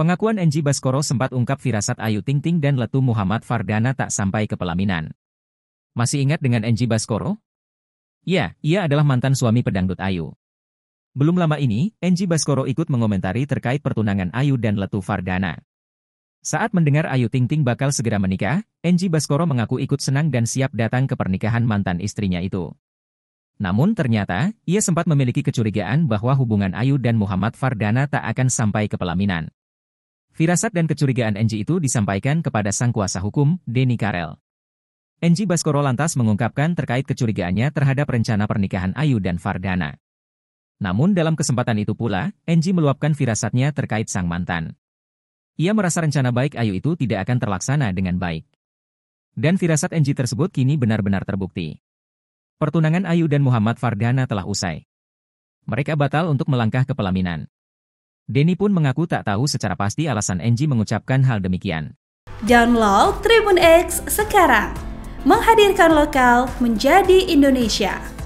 Pengakuan Enji Baskoro sempat ungkap firasat Ayu Ting Ting dan Letu Muhammad Fardana tak sampai ke pelaminan. Masih ingat dengan Enji Baskoro? Ya, ia adalah mantan suami pedangdut Ayu. Belum lama ini, Enji Baskoro ikut mengomentari terkait pertunangan Ayu dan Letu Fardana. Saat mendengar Ayu Ting Ting bakal segera menikah, Enji Baskoro mengaku ikut senang dan siap datang ke pernikahan mantan istrinya itu. Namun ternyata, ia sempat memiliki kecurigaan bahwa hubungan Ayu dan Muhammad Fardana tak akan sampai ke pelaminan. Firasat dan kecurigaan NG itu disampaikan kepada sang kuasa hukum, Denny Karel. NG Baskoro lantas mengungkapkan terkait kecurigaannya terhadap rencana pernikahan Ayu dan Fardana. Namun dalam kesempatan itu pula, NG meluapkan firasatnya terkait sang mantan. Ia merasa rencana baik Ayu itu tidak akan terlaksana dengan baik. Dan firasat NG tersebut kini benar-benar terbukti. Pertunangan Ayu dan Muhammad Fardana telah usai. Mereka batal untuk melangkah ke pelaminan. Denny pun mengaku tak tahu secara pasti alasan Angie mengucapkan hal demikian. Download Tribun X sekarang, menghadirkan lokal menjadi Indonesia.